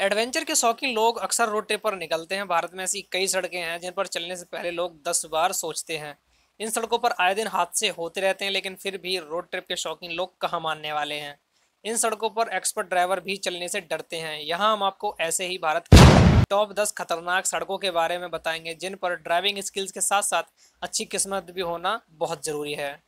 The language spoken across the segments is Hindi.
एडवेंचर के शौकीन लोग अक्सर रोड ट्रिप पर निकलते हैं भारत में ऐसी कई सड़कें हैं जिन पर चलने से पहले लोग दस बार सोचते हैं इन सड़कों पर आए दिन हादसे होते रहते हैं लेकिन फिर भी रोड ट्रिप के शौकीन लोग कहाँ मानने वाले हैं इन सड़कों पर एक्सपर्ट ड्राइवर भी चलने से डरते हैं यहाँ हम आपको ऐसे ही भारत के टॉप दस खतरनाक सड़कों के बारे में बताएंगे जिन पर ड्राइविंग स्किल्स के साथ साथ अच्छी किस्मत भी होना बहुत ज़रूरी है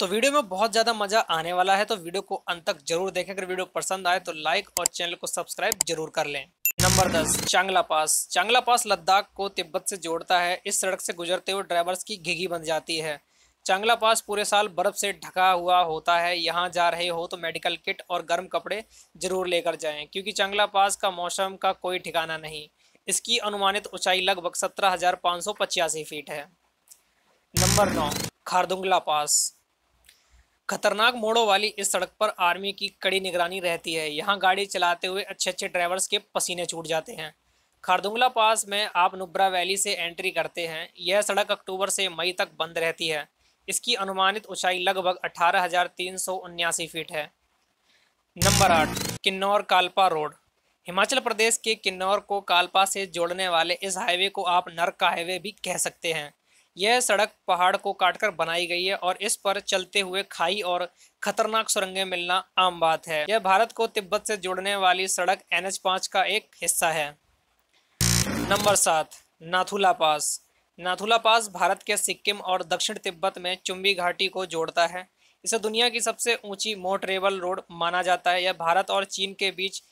तो वीडियो में बहुत ज़्यादा मज़ा आने वाला है तो वीडियो को अंत तक जरूर देखें अगर वीडियो पसंद आए तो लाइक और चैनल को सब्सक्राइब जरूर कर लें नंबर दस चांगला पास चांगला पास लद्दाख को तिब्बत से जोड़ता है इस सड़क से गुजरते हुए ड्राइवर्स की घिघी बन जाती है चांगला पास पूरे साल बर्फ़ से ढका हुआ होता है यहाँ जा रहे हो तो मेडिकल किट और गर्म कपड़े ज़रूर लेकर जाएं क्योंकि चांगला पास का मौसम का कोई ठिकाना नहीं इसकी अनुमानित ऊंचाई लगभग सत्रह हज़ार पाँच सौ पचासी फीट है नंबर नौ खारदुंगला पास खतरनाक मोड़ों वाली इस सड़क पर आर्मी की कड़ी निगरानी रहती है यहाँ गाड़ी चलाते हुए अच्छे अच्छे ड्राइवर्स के पसीने छूट जाते हैं खारदुंगला पास में आप नुब्रा वैली से एंट्री करते हैं यह सड़क अक्टूबर से मई तक बंद रहती है इसकी अनुमानित ऊंचाई लगभग अठारह हज़ार तीन सौ उन्यासी फीट है नंबर आठ किन्नौर कालपा रोड हिमाचल प्रदेश के किन्नौर को कालपा से जोड़ने वाले इस हाईवे को आप नर्क का हाईवे भी कह सकते हैं यह सड़क पहाड़ को काटकर बनाई गई है और इस पर चलते हुए खाई और खतरनाक सुरंगें मिलना आम बात है यह भारत को तिब्बत से जोड़ने वाली सड़क एन एच पाँच का एक हिस्सा है नंबर सात नाथुला पास नाथुला पास भारत के सिक्किम और दक्षिण तिब्बत में चुम्बी घाटी को जोड़ता है इसे दुनिया की सबसे ऊंची मोटरेबल रोड माना जाता है यह भारत और चीन के बीच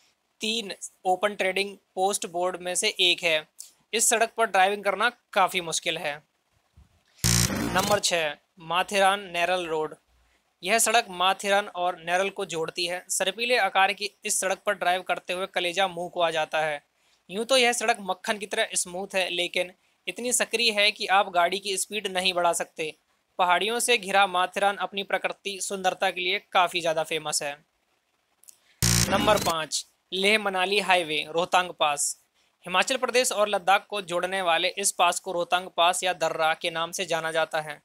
तीन ओपन ट्रेडिंग पोस्ट बोर्ड में से एक है इस सड़क पर ड्राइविंग करना काफ़ी मुश्किल है नंबर छः माथेरान नेरल रोड यह सड़क माथेरान और नेरल को जोड़ती है सरपीले आकार की इस सड़क पर ड्राइव करते हुए कलेजा मुंह को आ जाता है यूं तो यह सड़क मक्खन की तरह स्मूथ है लेकिन इतनी सक्रिय है कि आप गाड़ी की स्पीड नहीं बढ़ा सकते पहाड़ियों से घिरा माथेरान अपनी प्रकृति सुंदरता के लिए काफ़ी ज़्यादा फेमस है नंबर पाँच लेह मनाली हाईवे रोहतांग पास हिमाचल प्रदेश और लद्दाख को जोड़ने वाले इस पास को रोहतांग पास या दर्रा के नाम से जाना जाता है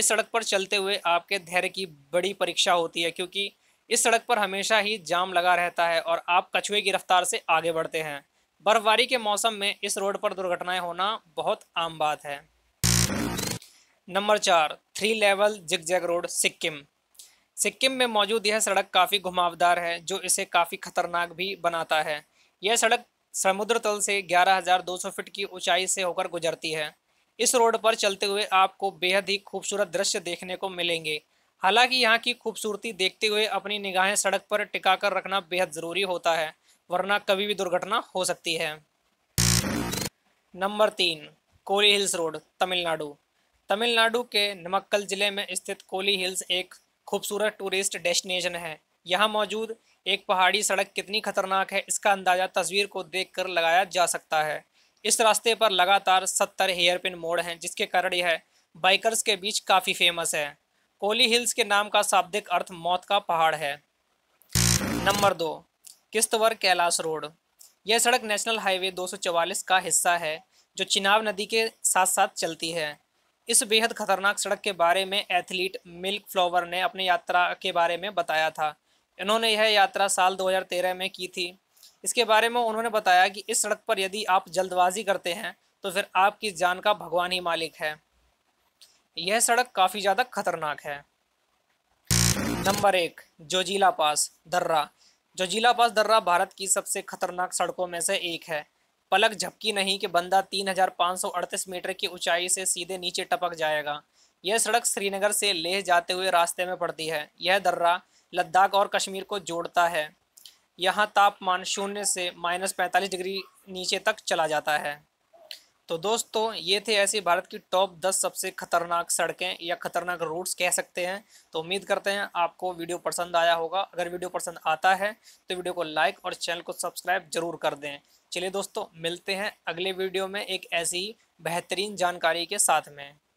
इस सड़क पर चलते हुए आपके धैर्य की बड़ी परीक्षा होती है क्योंकि इस सड़क पर हमेशा ही जाम लगा रहता है और आप कछुए की रफ्तार से आगे बढ़ते हैं बर्फबारी के मौसम में इस रोड पर दुर्घटनाएं होना बहुत आम बात है नंबर चार three level zig zag road Sikkim Sikkim में मौजूद यह सड़क काफ़ी घुमावदार है जो इसे काफ़ी खतरनाक भी बनाता है यह सड़क समुद्र तल से 11,200 फीट की ऊंचाई से होकर गुजरती है इस रोड पर चलते हुए आपको बेहद ही खूबसूरत दृश्य देखने को मिलेंगे हालांकि यहाँ की खूबसूरती देखते हुए अपनी निगाहें सड़क पर टिका कर रखना बेहद ज़रूरी होता है वरना कभी भी दुर्घटना हो सकती है नंबर तीन कोली हिल्स रोड तमिलनाडु तमिलनाडु के नमक्कल ज़िले में स्थित कोली हिल्स एक खूबसूरत टूरिस्ट डेस्टिनेशन है यहाँ मौजूद एक पहाड़ी सड़क कितनी खतरनाक है इसका अंदाज़ा तस्वीर को देख लगाया जा सकता है इस रास्ते पर लगातार सत्तर हेयरपिन मोड़ हैं जिसके कारण यह बाइकर्स के बीच काफ़ी फेमस है कोली हिल्स के नाम का शाब्दिक अर्थ मौत का पहाड़ है नंबर दो किस्तवर कैलाश रोड यह सड़क नेशनल हाईवे 244 का हिस्सा है जो चिनाब नदी के साथ साथ चलती है इस बेहद खतरनाक सड़क के बारे में एथलीट मिल्क फ्लावर ने अपनी यात्रा के बारे में बताया था इन्होंने यह यात्रा साल 2013 में की थी इसके बारे में उन्होंने बताया कि इस सड़क पर यदि आप जल्दबाजी करते हैं तो फिर आपकी जान का भगवान ही मालिक है यह सड़क काफ़ी ज़्यादा खतरनाक है नंबर एक जोजीला पास दर्रा जोजीला पास दर्रा भारत की सबसे खतरनाक सड़कों में से एक है पलक झपकी नहीं कि बंदा 3,538 मीटर की ऊंचाई से सीधे नीचे टपक जाएगा यह सड़क श्रीनगर से लेह जाते हुए रास्ते में पड़ती है यह दर्रा लद्दाख और कश्मीर को जोड़ता है यहाँ तापमान शून्य से माइनस पैंतालीस डिग्री नीचे तक चला जाता है तो दोस्तों ये थे ऐसे भारत की टॉप दस सबसे खतरनाक सड़कें या खतरनाक रूट्स कह सकते हैं तो उम्मीद करते हैं आपको वीडियो पसंद आया होगा अगर वीडियो पसंद आता है तो वीडियो को लाइक और चैनल को सब्सक्राइब जरूर कर दें चलिए दोस्तों मिलते हैं अगले वीडियो में एक ऐसी बेहतरीन जानकारी के साथ में